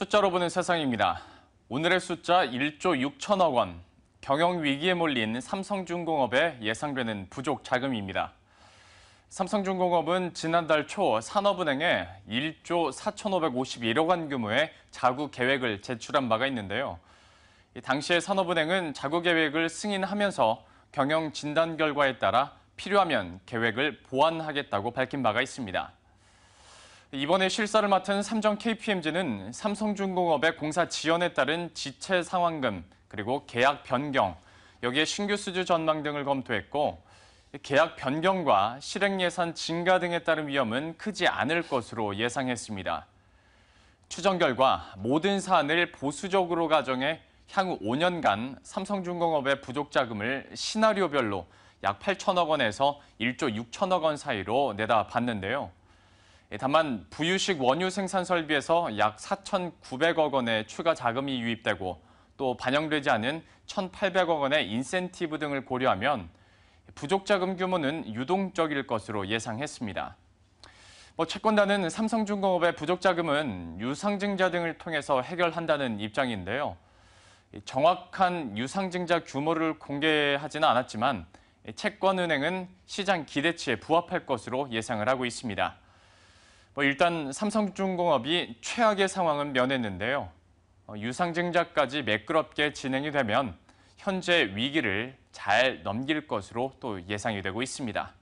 숫자로 보는 세상입니다. 오늘의 숫자 1조 6천억 원. 경영 위기에 몰린 삼성중공업에 예상되는 부족 자금입니다. 삼성중공업은 지난달 초 산업은행에 1조 4,551억 원 규모의 자구 계획을 제출한 바가 있는데요. 당시에 산업은행은 자구 계획을 승인하면서 경영 진단 결과에 따라 필요하면 계획을 보완하겠다고 밝힌 바가 있습니다. 이번에 실사를 맡은 삼정 KPMG는 삼성중공업의 공사 지연에 따른 지체 상환금 그리고 계약 변경, 여기에 신규 수주 전망 등을 검토했고 계약 변경과 실행 예산 증가 등에 따른 위험은 크지 않을 것으로 예상했습니다. 추정 결과 모든 사안을 보수적으로 가정해 향후 5년간 삼성중공업의 부족 자금을 시나리오별로 약 8천억 원에서 1조 6천억 원 사이로 내다봤는데요. 예, 다만 부유식 원유 생산 설비에서 약 4,900억 원의 추가 자금이 유입되고 또 반영되지 않은 1,800억 원의 인센티브 등을 고려하면 부족 자금 규모는 유동적일 것으로 예상했습니다. 뭐 채권단은 삼성중공업의 부족 자금은 유상증자 등을 통해서 해결한다는 입장인데요. 정확한 유상증자 규모를 공개하지는 않았지만 채권은행은 시장 기대치에 부합할 것으로 예상을 하고 있습니다. 뭐 일단 삼성중공업이 최악의 상황은 면했는데요. 어, 유상증자까지 매끄럽게 진행이 되면 현재 위기를 잘 넘길 것으로 또 예상이 되고 있습니다.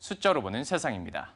숫자로 보는 세상입니다.